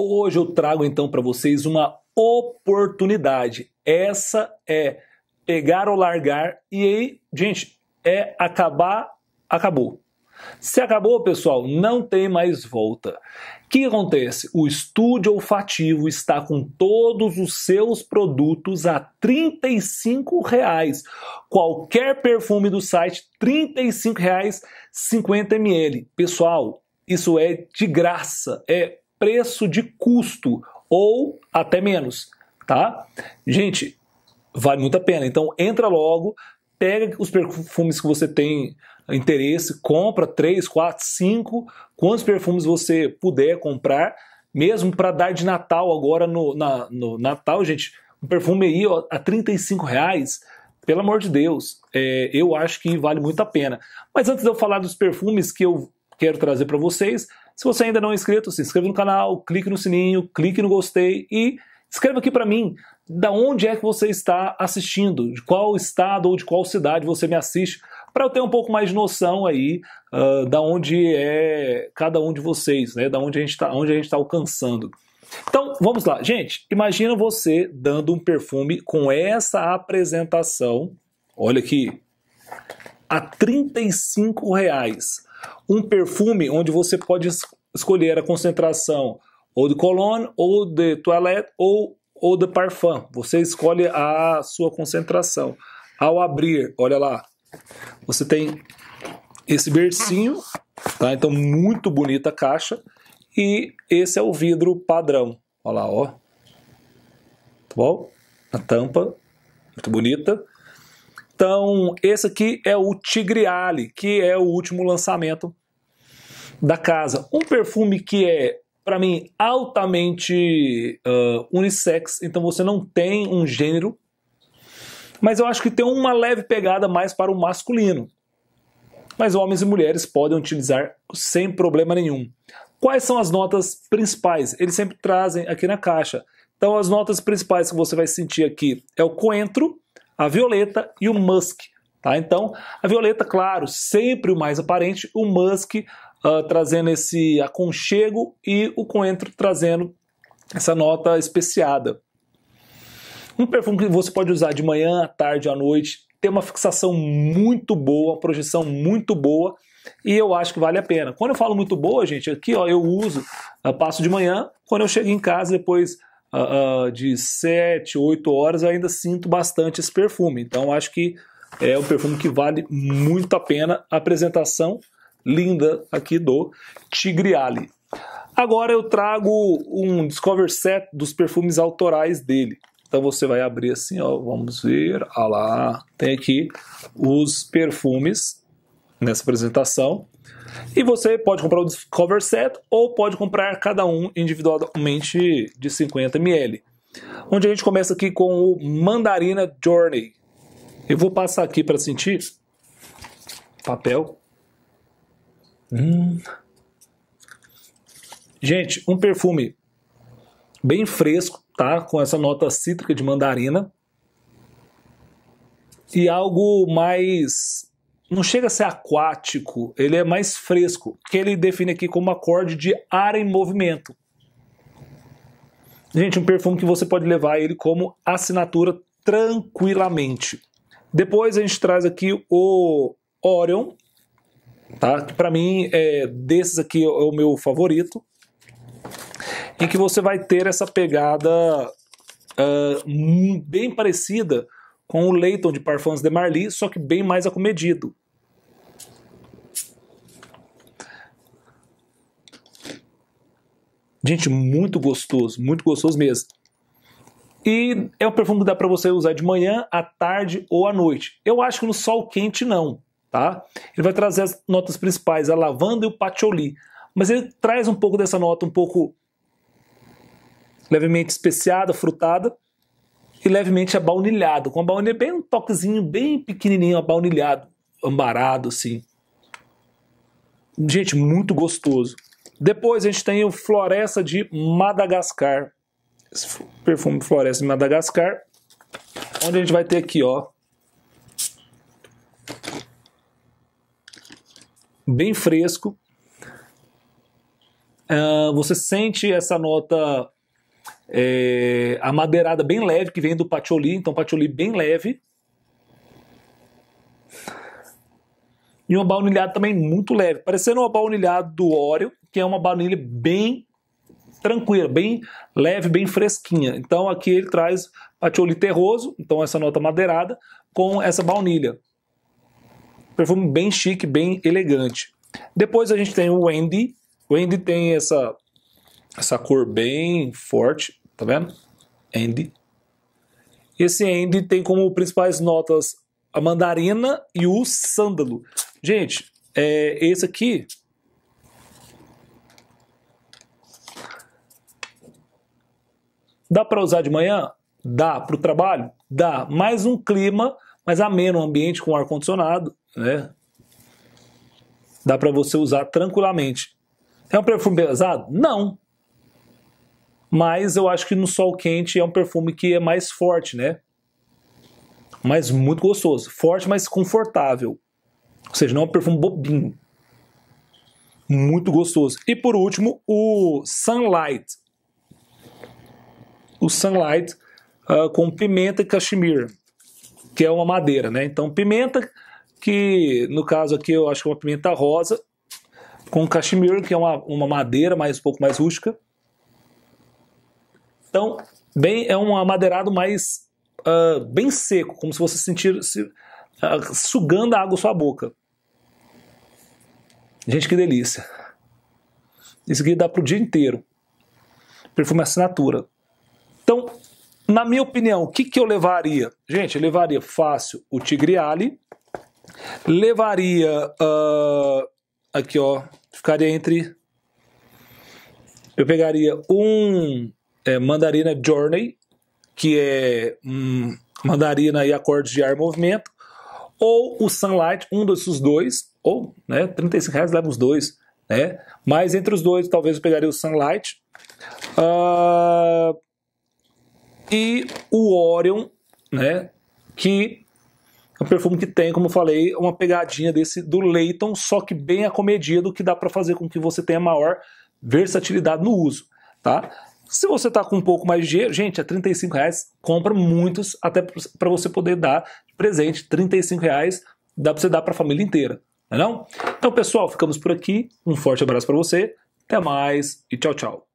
Hoje eu trago então para vocês uma oportunidade. Essa é pegar ou largar e aí, gente, é acabar, acabou. Se acabou, pessoal, não tem mais volta. O que acontece? O estúdio olfativo está com todos os seus produtos a R$ reais. Qualquer perfume do site, R$ 35,50 ml. Pessoal, isso é de graça, é preço de custo ou até menos, tá? Gente, vale muito a pena. Então entra logo, pega os perfumes que você tem interesse, compra 3, 4, 5, quantos perfumes você puder comprar, mesmo para dar de Natal agora no, na, no Natal, gente, um perfume aí ó, a 35 reais, pelo amor de Deus, é, eu acho que vale muito a pena. Mas antes de eu falar dos perfumes que eu quero trazer para vocês, se você ainda não é inscrito, se inscreva no canal, clique no sininho, clique no gostei e escreva aqui para mim da onde é que você está assistindo, de qual estado ou de qual cidade você me assiste, para eu ter um pouco mais de noção aí uh, da onde é cada um de vocês, né? Da onde a gente está, onde a gente está alcançando. Então, vamos lá. Gente, imagina você dando um perfume com essa apresentação. Olha aqui. A R$ reais. Um perfume onde você pode escolher a concentração ou de cologne, ou de toilette, ou, ou de parfum. Você escolhe a sua concentração. Ao abrir, olha lá, você tem esse bercinho, tá? Então, muito bonita a caixa. E esse é o vidro padrão. Olha lá, ó. Tá bom? A tampa, muito bonita. Então, esse aqui é o Tigre Ali, que é o último lançamento da casa. Um perfume que é para mim, altamente uh, unissex, então você não tem um gênero, mas eu acho que tem uma leve pegada mais para o masculino. Mas homens e mulheres podem utilizar sem problema nenhum. Quais são as notas principais? Eles sempre trazem aqui na caixa. Então, as notas principais que você vai sentir aqui é o coentro, a violeta e o musk. Tá? Então, a violeta, claro, sempre o mais aparente, o musk uh, trazendo esse aconchego e o coentro trazendo essa nota especiada. Um perfume que você pode usar de manhã, à tarde, à noite, tem uma fixação muito boa, uma projeção muito boa e eu acho que vale a pena. Quando eu falo muito boa, gente, aqui ó, eu uso, uh, passo de manhã, quando eu chego em casa depois uh, uh, de 7, 8 horas, eu ainda sinto bastante esse perfume. Então acho que é um perfume que vale muito a pena. Apresentação linda aqui do Tigre Ali. Agora eu trago um Discover Set dos perfumes autorais dele. Então você vai abrir assim, ó, vamos ver, ah lá, tem aqui os perfumes nessa apresentação. E você pode comprar o Discover Set ou pode comprar cada um individualmente de 50 ml. Onde a gente começa aqui com o Mandarina Journey, eu vou passar aqui para sentir papel. Hum. Gente, um perfume bem fresco, tá? Com essa nota cítrica de mandarina. E algo mais. Não chega a ser aquático, ele é mais fresco, que ele define aqui como acorde de ar em movimento. Gente, um perfume que você pode levar ele como assinatura tranquilamente. Depois a gente traz aqui o Orion, tá? Que para mim é desses aqui é o meu favorito, em que você vai ter essa pegada uh, bem parecida com o Leighton de Parfums de Marly, só que bem mais acomedido. Gente, muito gostoso, muito gostoso mesmo. E é um perfume que dá para você usar de manhã, à tarde ou à noite. Eu acho que no sol quente não, tá? Ele vai trazer as notas principais, a lavanda e o patchouli. Mas ele traz um pouco dessa nota um pouco levemente especiada, frutada e levemente abaunilhado, com a baunilha bem um toquezinho bem pequenininho, abaunilhado, ambarado assim. Gente, muito gostoso. Depois a gente tem o Floresta de Madagascar. Esse perfume floresce em Madagascar, onde a gente vai ter aqui, ó, bem fresco. Uh, você sente essa nota é, amadeirada bem leve que vem do patchouli, então patchouli bem leve. E uma baunilhada também muito leve, parecendo uma baunilhada do Oreo, que é uma baunilha bem tranquila, bem leve, bem fresquinha. Então aqui ele traz patchouli terroso, então essa nota madeirada, com essa baunilha. Perfume bem chique, bem elegante. Depois a gente tem o Wendy. O Wendy tem essa, essa cor bem forte, tá vendo? Andy. Esse Andy tem como principais notas a mandarina e o sândalo. Gente, é, esse aqui Dá para usar de manhã? Dá. Para o trabalho? Dá. Mais um clima, mas ameno, ambiente com ar-condicionado, né? Dá para você usar tranquilamente. É um perfume pesado? Não. Mas eu acho que no sol quente é um perfume que é mais forte, né? Mas muito gostoso. Forte, mas confortável. Ou seja, não é um perfume bobinho. Muito gostoso. E por último, o Sunlight o Sunlight uh, com pimenta e cashmere, que é uma madeira, né? Então, pimenta, que no caso aqui eu acho que é uma pimenta rosa, com cashmere, que é uma, uma madeira mais um pouco mais rústica. Então, bem, é um amadeirado mais uh, bem seco, como se você sentir se, uh, sugando a água sua boca. Gente, que delícia! Isso aqui dá para o dia inteiro. Perfume assinatura. Então, na minha opinião, o que, que eu levaria? Gente, levaria fácil o Ali, levaria. Uh, aqui, ó, ficaria entre. Eu pegaria um é, Mandarina Journey, que é um, Mandarina e acordes de ar movimento, ou o Sunlight, um desses dois, ou, né, 35 reais leva os dois, né? Mas entre os dois, talvez eu pegaria o Sunlight. Uh, e o Orion, né? Que é um perfume que tem, como eu falei, uma pegadinha desse do Leighton, só que bem acomedido, que dá para fazer com que você tenha maior versatilidade no uso, tá? Se você tá com um pouco mais de dinheiro, gente, a é 35 reais, compra muitos, até para você poder dar presente. 35 reais dá para você dar para a família inteira, não é não? Então, pessoal, ficamos por aqui. Um forte abraço para você. Até mais e tchau, tchau.